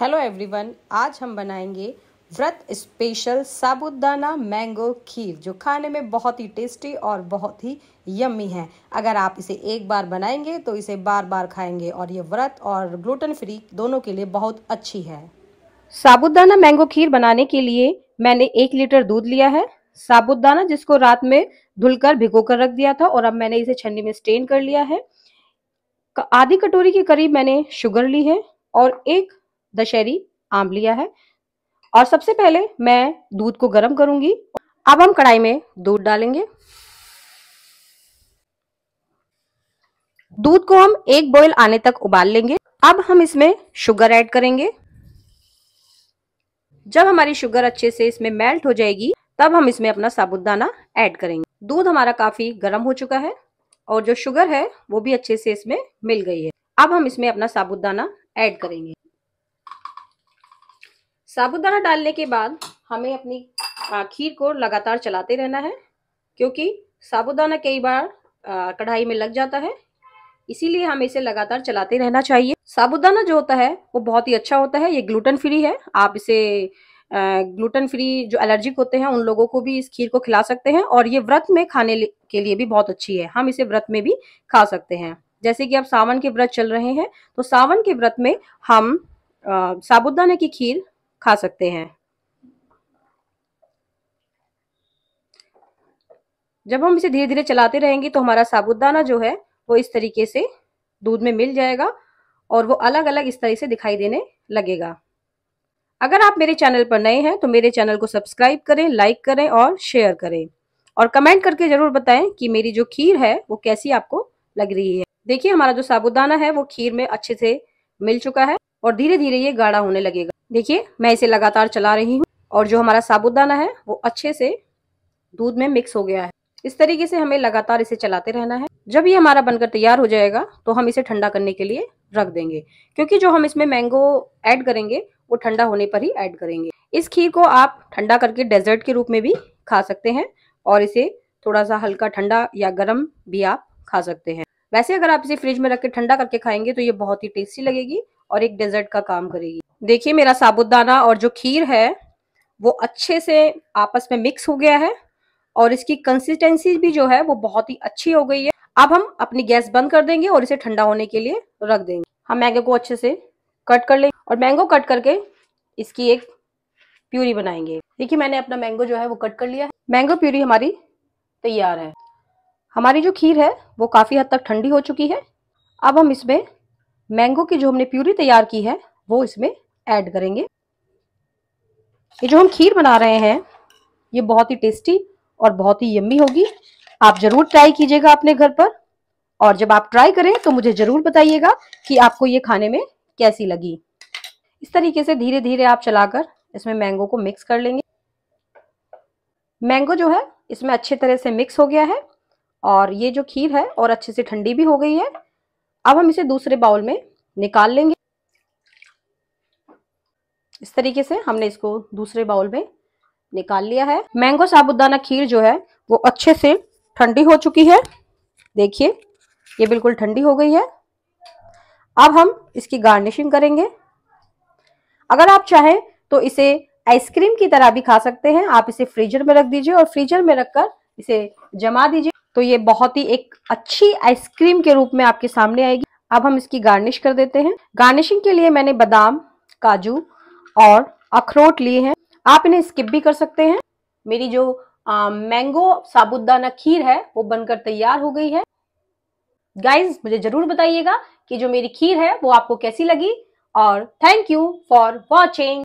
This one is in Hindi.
हेलो एवरीवन आज हम बनाएंगे व्रत स्पेशल साबुदाना मैंगो खीर जो खाने में बहुत ही टेस्टी और बहुत ही यम्मी है अगर आप इसे एक बार बनाएंगे तो इसे बार बार खाएंगे और ये व्रत और ग्लूटेन फ्री दोनों के लिए बहुत अच्छी है साबुदाना मैंगो खीर बनाने के लिए मैंने एक लीटर दूध लिया है साबुदाना जिसको रात में धुलकर भिगो कर रख दिया था और अब मैंने इसे छन्नी में स्टेन कर लिया है आधी कटोरी के करीब मैंने शुगर ली है और एक दशहरी आम लिया है और सबसे पहले मैं दूध को गर्म करूंगी अब हम कढ़ाई में दूध डालेंगे दूध को हम एक बॉयल आने तक उबाल लेंगे अब हम इसमें शुगर ऐड करेंगे जब हमारी शुगर अच्छे से इसमें मेल्ट हो जाएगी तब हम इसमें अपना साबुदाना ऐड करेंगे दूध हमारा काफी गर्म हो चुका है और जो शुगर है वो भी अच्छे से इसमें मिल गई है अब हम इसमें अपना साबुदाना ऐड करेंगे साबुदाना डालने के बाद हमें अपनी खीर को लगातार चलाते रहना है क्योंकि साबुदाना कई बार कढ़ाई में लग जाता है इसीलिए हमें इसे लगातार चलाते रहना चाहिए साबुदाना जो होता है वो बहुत ही अच्छा होता है ये ग्लूटन फ्री है आप इसे ग्लूटन फ्री जो एलर्जिक होते हैं उन लोगों को भी इस खीर को खिला सकते हैं और ये व्रत में खाने के लिए भी बहुत अच्छी है हम इसे व्रत में भी खा सकते हैं जैसे कि अब सावन के व्रत चल रहे हैं तो सावन के व्रत में हम साबुदाना की खीर खा सकते हैं जब हम इसे धीरे धीरे चलाते रहेंगे तो हमारा साबुदाना जो है वो इस तरीके से दूध में मिल जाएगा और वो अलग अलग इस तरह से दिखाई देने लगेगा अगर आप मेरे चैनल पर नए हैं तो मेरे चैनल को सब्सक्राइब करें लाइक करें और शेयर करें और कमेंट करके ज़रूर बताएं कि मेरी जो खीर है वो कैसी आपको लग रही है देखिए हमारा जो साबुदाना है वो खीर में अच्छे से मिल चुका है और धीरे धीरे ये गाढ़ा होने लगेगा देखिए मैं इसे लगातार चला रही हूँ और जो हमारा साबुदाना है वो अच्छे से दूध में मिक्स हो गया है इस तरीके से हमें लगातार इसे चलाते रहना है जब ये हमारा बनकर तैयार हो जाएगा तो हम इसे ठंडा करने के लिए रख देंगे क्योंकि जो हम इसमें मैंगो ऐड करेंगे वो ठंडा होने पर ही ऐड करेंगे इस खीर को आप ठंडा करके डेजर्ट के रूप में भी खा सकते हैं और इसे थोड़ा सा हल्का ठंडा या गर्म भी आप खा सकते हैं वैसे अगर आप इसे फ्रिज में रख के ठंडा करके खाएंगे तो ये बहुत ही टेस्टी लगेगी और एक डेजर्ट का काम करेगी देखिए मेरा साबुदाना और जो खीर है वो अच्छे से आपस में मिक्स हो गया है और इसकी कंसिस्टेंसी भी जो है वो बहुत ही अच्छी हो गई है अब हम अपनी गैस बंद कर देंगे और इसे ठंडा होने के लिए रख देंगे हम मैंगो को अच्छे से कट कर लेंगे और मैंगो कट करके इसकी एक प्यूरी बनाएंगे देखिए मैंने अपना मैंगो जो है वो कट कर लिया है मैंगो प्यूरी हमारी तैयार है हमारी जो खीर है वो काफ़ी हद तक ठंडी हो चुकी है अब हम इसमें मैंगो की जो हमने प्यूरी तैयार की है वो इसमें ऐड करेंगे ये जो हम खीर बना रहे हैं ये बहुत ही टेस्टी और बहुत ही यम्मी होगी आप जरूर ट्राई कीजिएगा अपने घर पर और जब आप ट्राई करें तो मुझे जरूर बताइएगा कि आपको ये खाने में कैसी लगी इस तरीके से धीरे धीरे आप चलाकर इसमें मैंगो को मिक्स कर लेंगे मैंगो जो है इसमें अच्छे तरह से मिक्स हो गया है और ये जो खीर है और अच्छे से ठंडी भी हो गई है अब हम इसे दूसरे बाउल में निकाल लेंगे इस तरीके से हमने इसको दूसरे बाउल में निकाल लिया है मैंगो साबुदाना खीर जो है वो अच्छे से ठंडी हो चुकी है देखिए ये बिल्कुल ठंडी हो गई है अब हम इसकी गार्निशिंग करेंगे अगर आप चाहें तो इसे आइसक्रीम की तरह भी खा सकते हैं आप इसे फ्रीजर में रख दीजिए और फ्रीजर में रखकर इसे जमा दीजिए तो ये बहुत ही एक अच्छी आइसक्रीम के रूप में आपके सामने आएगी अब हम इसकी गार्निश कर देते हैं गार्निशिंग के लिए मैंने बादाम काजू और अखरोट लिए हैं आप इन्हें स्किप भी कर सकते हैं मेरी जो आ, मैंगो साबुदाना खीर है वो बनकर तैयार हो गई है गाइज मुझे जरूर बताइएगा कि जो मेरी खीर है वो आपको कैसी लगी और थैंक यू फॉर वॉचिंग